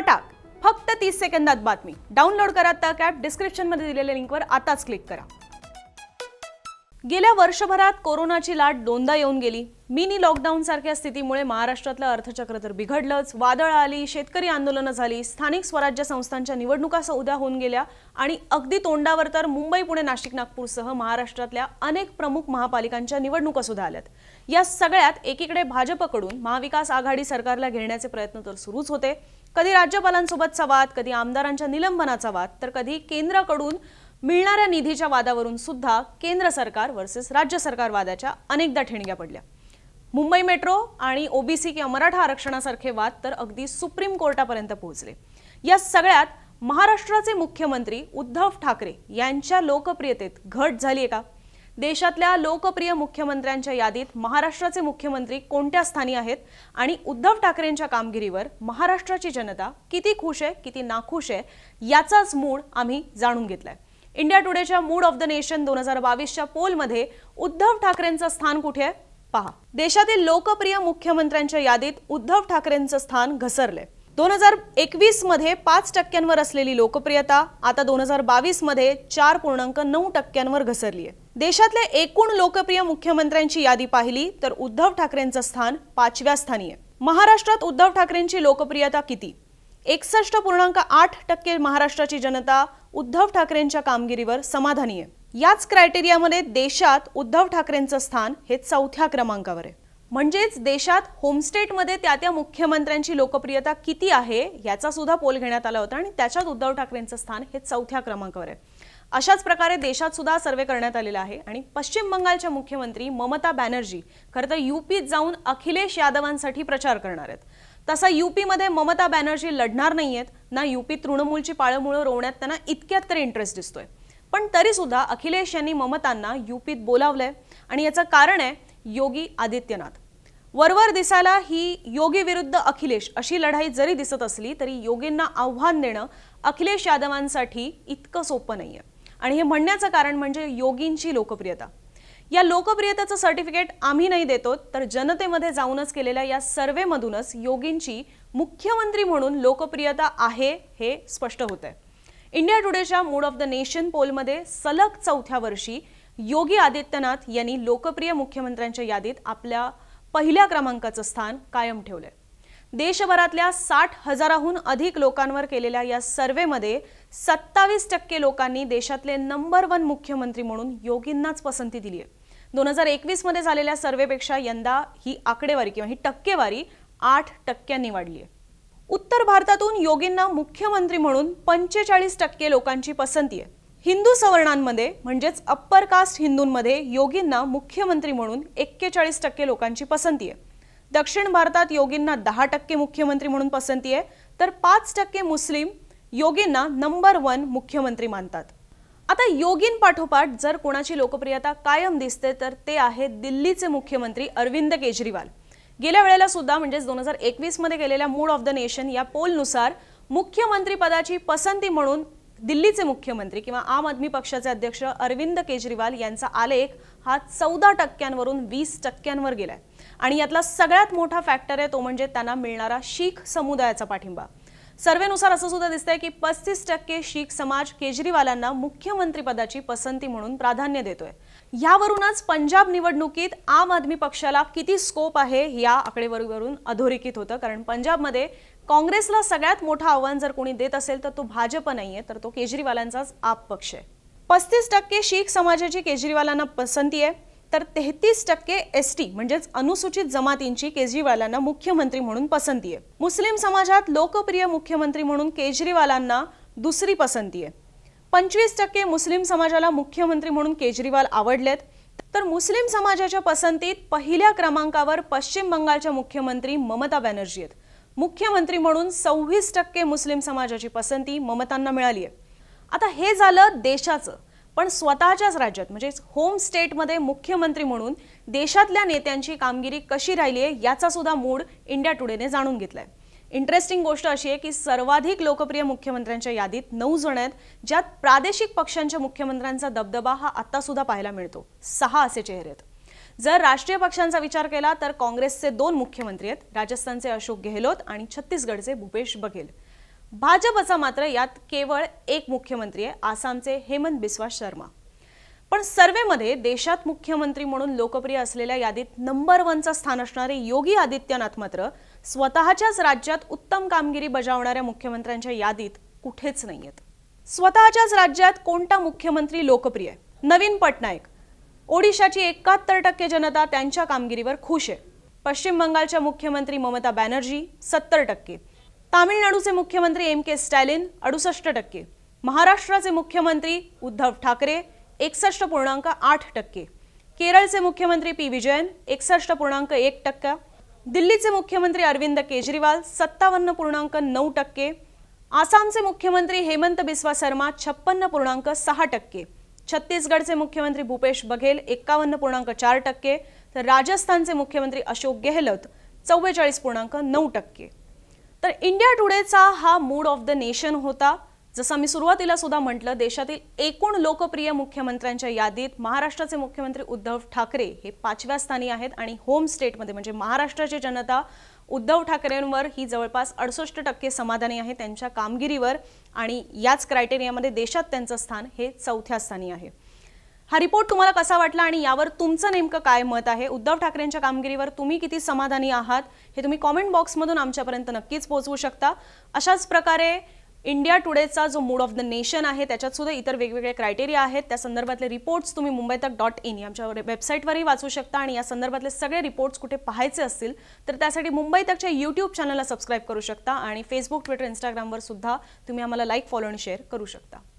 फटाक फक्त तीस सेकंदात बातमी डाउनलोड करा तक ॲप डिस्क्रिप्शनमध्ये दिलेल्या लिंकवर आताच क्लिक करा गेल्या वर्षभरात कोरोनाची लाट दोनदा येऊन गेली मिनी लॉकडाऊन सारख्या स्थितीमुळे महाराष्ट्रातलं अर्थचक्र तर बिघडलंच वादळ आली शेतकरी आंदोलनं झाली स्थानिक स्वराज्य संस्थांच्या निवडणुका सौद्या होऊन गेल्या आणि अगदी तोंडावर तर मुंबई पुणे नाशिक नागपूरसह महाराष्ट्रातल्या अनेक प्रमुख महापालिकांच्या निवडणुका सुद्धा आल्यात या सगळ्यात एकीकडे भाजपकडून महाविकास आघाडी सरकारला घेण्याचे प्रयत्न तर सुरूच होते कधी राज्यपालांसोबतचा वाद कधी आमदारांच्या निलंबनाचा वाद तर कधी केंद्राकडून मिळणाऱ्या निधीच्या वादावरून सुद्धा केंद्र सरकार वर्सेस राज्य सरकार वादाच्या अनेकदा ठेणग्या पडल्या मुंबई मेट्रो आणि ओबीसी किंवा मराठा आरक्षणासारखे वाद तर अगदी सुप्रीम कोर्टापर्यंत पोहोचले या सगळ्यात महाराष्ट्राचे मुख्यमंत्री उद्धव ठाकरे यांच्या लोकप्रियतेत घट झाली आहे का देशातल्या लोकप्रिय मुख्यमंत्र्यांच्या यादीत महाराष्ट्राचे मुख्यमंत्री कोणत्या स्थानी आहेत आणि उद्धव ठाकरेंच्या कामगिरीवर महाराष्ट्राची जनता किती खुश आहे किती नाखुश आहे याचाच मूळ आम्ही जाणून घेतलाय इंडिया टुडेच्या मूड ऑफ द नेशन दोन हजार बावीसच्या पोलमध्ये उद्धव ठाकरेंचं स्थान कुठे आहे पहा देशातील लोकप्रिय मुख्यमंत्र्यांच्या यादीत उद्धव ठाकरेंचं स्थान घसरले दोन हजार एकवीस मध्ये पाच टक्क्यांवर असलेली लोकप्रियता आता दोन हजार बावीस मध्ये चार पूर्णांक नऊ टक्क्यांवर घसरली आहे देशातल्या एकूण लोकप्रिय मुख्यमंत्र्यांची यादी पाहिली तर उद्धव ठाकरेंचं स्थान पाचव्या स्थानी आहे महाराष्ट्रात उद्धव ठाकरेंची लोकप्रियता किती एकसष्ट पूर्णांक आठ टक्के महाराष्ट्राची जनता उद्धव ठाकरेंच्या कामगिरीवर समाधानी आहे याच क्रायटेरियामध्ये देशात उद्धव ठाकरेंचं स्थान हे चौथ्या क्रमांकावर आहे म्हणजेच देशात होमस्टेटमध्ये त्या त्या मुख्यमंत्र्यांची लोकप्रियता किती आहे याचा सुद्धा पोल घेण्यात आला होता आणि त्याच्यात उद्धव ठाकरेंचं स्थान हे चौथ्या क्रमांकावर आहे अशाच प्रकारे देशात सुद्धा सर्वे करण्यात आलेला आहे आणि पश्चिम बंगालच्या मुख्यमंत्री ममता बॅनर्जी खरं तर युपीत जाऊन अखिलेश यादवांसाठी प्रचार करणार आहेत तसा युपीमध्ये ममता बॅनर्जी लढणार आहेत ना युपी तृणमूलची पाळमुळं रोवण्यात त्यांना इतक्यात तरी इंटरेस्ट दिसतोय पण तरी सुद्धा अखिलेश यांनी ममतांना युपीत बोलावलंय आणि याचं कारण आहे योगी आदित्यनाथ वरवर दिसायला ही योगी विरुद्ध अखिलेश अशी लढाई जरी दिसत असली तरी योगींना आव्हान देणं अखिलेश यादवांसाठी इतकं सोपं नाहीये आणि हे म्हणण्याचं कारण म्हणजे योगींची लोकप्रियता या लोकप्रियतेचं सर्टिफिकेट आम्ही नाही देतो तर जनतेमध्ये जाऊनच केलेल्या या सर्वेमधूनच योगींची मुख्यमंत्री म्हणून लोकप्रियता आहे हे स्पष्ट होत आहे इंडिया टुडेच्या मूड ऑफ द नेशन पोलमध्ये सलग चौथ्या वर्षी योगी आदित्यनाथ यांनी लोकप्रिय मुख्यमंत्र्यांच्या यादीत आपल्या पहिल्या क्रमांकाचं स्थान कायम ठेवलंय देशभरातल्या साठ हजाराहून अधिक लोकांवर केलेल्या या सर्व्हेमध्ये सत्तावीस टक्के लोकांनी देशातले नंबर वन मुख्यमंत्री म्हणून योगींनाच पसंती दिली आहे दोन हजार एकवीसमध्ये झालेल्या सर्वेपेक्षा यंदा ही आकडेवारी किंवा ही टक्केवारी आठ टक्क्यांनी वाढली आहे उत्तर भारतातून योगींना मुख्यमंत्री म्हणून पंचेचाळीस टक्के लोकांची पसंती आहे हिंदू सवर्णांमध्ये म्हणजेच अप्पर कास्ट हिंदूंमध्ये योगींना मुख्यमंत्री म्हणून एक्केचाळीस टक्के लोकांची पसंती आहे दक्षिण भारतात योगींना दहा टक्के मुख्यमंत्री म्हणून पसंती आहे तर पाच टक्के मुस्लिम योगींना नंबर वन मुख्यमंत्री मानतात आता योगीन पाठोपाठ जर कोणाची लोकप्रियता कायम दिसते तर ते आहे दिल्लीचे मुख्यमंत्री अरविंद केजरीवाल गेल्या वेळेला सुद्धा म्हणजेच दोन हजार एकवीसमध्ये केलेल्या मूड ऑफ द नेशन या पोलनुसार मुख्यमंत्री पदाची पसंती म्हणून दिल्लीचे मुख्यमंत्री किंवा आम आदमी पक्षाचे अध्यक्ष अरविंद केजरीवाल यांचा आलेख हा चौदा टक्क्यांवरून वीस टक्क्यांवर गेलाय आणि यातला सगळ्यात मोठा फॅक्टर आहे तो म्हणजे त्यांना मिळणारा शीख समुदायाचा पाठिंबा सर्वेनुसार असं सुद्धा दिसतंय की पस्तीस टक्के शीख समाज केजरीवालांना मुख्यमंत्रीपदाची पसंती म्हणून प्राधान्य देतोय यावरूनच पंजाब निवडणुकीत आम आदमी पक्षाला किती स्कोप आहे या आकडेवारीवरून अधोरेखित होतं कारण पंजाबमध्ये काँग्रेसला सगळ्यात मोठं आव्हान जर कोणी देत असेल तर तो भाजप नाहीये तर तो केजरीवालांचाच आप पक्ष आहे पस्तीस टक्के शीख समाजाची केजरीवालांना पसंती आहे तर तेहतीस टक्के एस टी म्हणजेच अनुसूचित जमातींची केजरीवालांना मुख्यमंत्री म्हणून पसंती आहे मुस्लिम समाजात लोकप्रिय मुख्यमंत्री म्हणून केजरीवालांना दुसरी पसंती आहे पंचवीस टक्के मुस्लिम समाजाला मुख्यमंत्री म्हणून केजरीवाल आवडलेत तर मुस्लिम समाजाच्या पसंतीत पहिल्या क्रमांकावर पश्चिम बंगालच्या मुख्यमंत्री ममता बॅनर्जी आहेत मुख्यमंत्री म्हणून सव्वीस टक्के मुस्लिम समाजाची पसंती ममतांना मिळाली आहे आता हे झालं देशाचं पण स्वतःच्याच राज्यात म्हणजे होम स्टेटमध्ये मुख्यमंत्री म्हणून देशातल्या नेत्यांची कामगिरी कशी राहिली आहे याचा सुद्धा मूड इंडिया टुडेने जाणून घेतलाय इंटरेस्टिंग गोष्ट अशी आहे की सर्वाधिक लोकप्रिय मुख्यमंत्र्यांच्या यादीत नऊ जण आहेत ज्यात प्रादेशिक पक्षांच्या मुख्यमंत्र्यांचा दबदबा हा आता सुद्धा पाहायला मिळतो सहा असे चेहरे आहेत जर राष्ट्रीय पक्षांचा विचार केला तर काँग्रेसचे दोन मुख्यमंत्री आहेत राजस्थानचे अशोक गेहलोत आणि छत्तीसगडचे भूपेश बघेल भाजपचा मात्र यात केवळ एक मुख्यमंत्री आहे आसामचे हेमंत बिस्वा शर्मा पण सर्वेमध्ये देशात मुख्यमंत्री म्हणून लोकप्रिय असलेल्या यादीत नंबर वनचं स्थान असणारे योगी आदित्यनाथ मात्र स्वतःच्याच राज्यात उत्तम कामगिरी बजावणाऱ्या मुख्यमंत्र्यांच्या यादीत कुठेच नाही आहेत स्वतःच्याच राज्यात कोणता मुख्यमंत्री लोकप्रिय नवीन पटनायक ओडिशाची एकाहत्तर टक्के जनता त्यांच्या कामगिरीवर खुश आहे पश्चिम बंगालच्या मुख्यमंत्री ममता बॅनर्जी सत्तर टक्के तामिळनाडूचे मुख्यमंत्री एम के स्टॅलिन अडुसष्ट टक्के महाराष्ट्राचे मुख्यमंत्री उद्धव ठाकरे एकसष्ट पूर्णांक आठ टक्के केरळचे मुख्यमंत्री पी विजयन एकसष्ट पूर्णांक एक टक्का दिल्लीचे मुख्यमंत्री अरविंद केजरीवाल सत्तावन्न पूर्णांक नऊ टक्के आसामचे मुख्यमंत्री हेमंत बिस्वा शर्मा छप्पन्न पूर्णांक सहा टक्के छत्तीसगडचे मुख्यमंत्री भूपेश बघेल एक्कावन्न पूर्णांक चार टक्के तर राजस्थानचे मुख्यमंत्री अशोक गेहलोत चव्वेचाळीस पूर्णांक नऊ टक्के तर इंडिया टुडेचा हा मूड ऑफ द नेशन होता जसं मी सुरुवातीला सुद्धा म्हटलं देशातील एकूण लोकप्रिय मुख्यमंत्र्यांच्या यादीत महाराष्ट्राचे मुख्यमंत्री उद्धव ठाकरे हे पाचव्या स्थानी आहेत आणि होम स्टेटमध्ये म्हणजे महाराष्ट्राची जनता उद्धव ठाकरेंवर ही जवळपास अडुसष्ट टक्के समाधानी आहे त्यांच्या कामगिरीवर आणि याच क्रायटेरियामध्ये देशात त्यांचं स्थान हे चौथ्या स्थानी आहे हा रिपोर्ट तुम्हाला कसा वाटला आणि यावर तुमचं नेमकं काय मत आहे उद्धव ठाकरेंच्या कामगिरीवर तुम्ही किती समाधानी आहात हे तुम्ही कॉमेंट बॉक्समधून आमच्यापर्यंत नक्कीच पोहोचवू शकता अशाच प्रकारे इंडिया टुडेचा जो मूड ऑफ द नेशन आहे त्याच्यात सुद्धा इतर वेगवेगळे क्रायटेरिया आहेत त्या संदर्भातले रिपोर्ट्स तुम्ही मुंबई तक डॉट इन आमच्या वेबसाईटवरही वाचू शकता आणि या संदर्भातले सगळे रिपोर्ट्स कुठे पाहायचे असतील तर त्यासाठी मुंबई तकच्या यूट्यूब चॅनलला सबस्क्राईब करू शकता आणि फेसबुक ट्विटर इंस्टाग्रामवर सुद्धा तुम्ही आम्हाला लाईक फॉलो आणि शेअर करू शकता